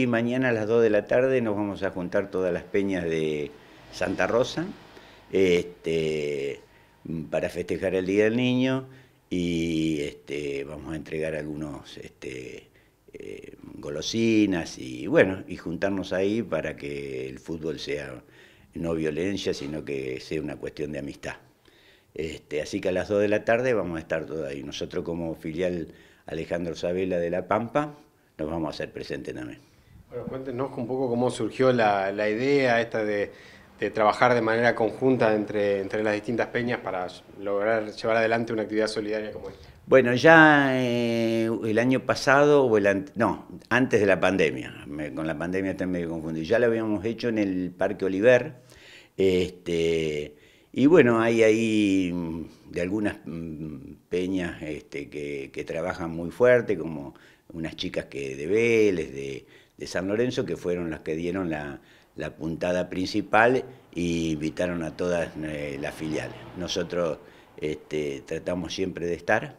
Y mañana a las 2 de la tarde nos vamos a juntar todas las peñas de Santa Rosa este, para festejar el Día del Niño y este, vamos a entregar algunos este, eh, golosinas y bueno, y juntarnos ahí para que el fútbol sea no violencia, sino que sea una cuestión de amistad. Este, así que a las 2 de la tarde vamos a estar todos ahí. Nosotros como filial Alejandro Sabela de La Pampa nos vamos a hacer presentes también. Bueno, cuéntenos un poco cómo surgió la, idea esta de, trabajar de manera conjunta entre, entre las distintas peñas para lograr llevar adelante una actividad solidaria como esta. Bueno, ya eh, el año pasado, o el no, antes de la pandemia, con la pandemia también medio confundido, ya lo habíamos hecho en el Parque Oliver, este, y bueno, hay ahí mm, de algunas mm, peñas este, que, trabajan muy fuerte, como unas chicas que de Vélez, de, de San Lorenzo, que fueron las que dieron la, puntada principal e invitaron a todas eh, las filiales. Nosotros este, tratamos siempre de estar,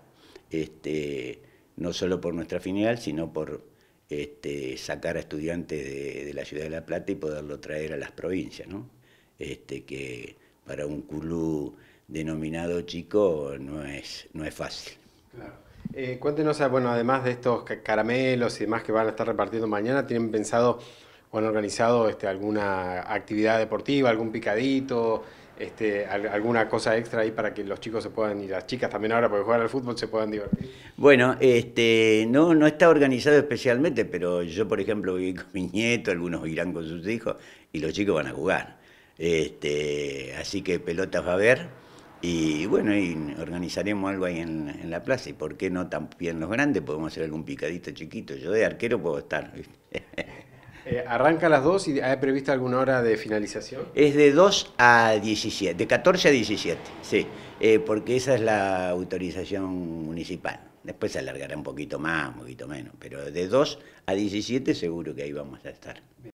este, no solo por nuestra filial, sino por este, sacar a estudiantes de, la ciudad de La Plata y poderlo traer a las provincias, ¿no? Este, que para un culú denominado chico no es, no es fácil. Eh, cuéntenos, bueno, además de estos caramelos y demás que van a estar repartiendo mañana, ¿tienen pensado o han organizado este, alguna actividad deportiva, algún picadito, este, alguna cosa extra ahí para que los chicos se puedan, y las chicas también ahora, porque jugar al fútbol, se puedan divertir? Bueno, este, no, no está organizado especialmente, pero yo, por ejemplo, voy con mi nieto, algunos irán con sus hijos, y los chicos van a jugar. así que pelotas va a haber y bueno, y organizaremos algo ahí en, la plaza. ¿Y por qué no también los grandes? Podemos hacer algún picadito chiquito. Yo de arquero puedo estar. Eh, arranca a las 2 y ¿hay prevista alguna hora de finalización? Es de 2 a 17, de 14 a 17, sí, eh, porque esa es la autorización municipal. Después se alargará un poquito más, un poquito menos, pero de 2 a 17 seguro que ahí vamos a estar.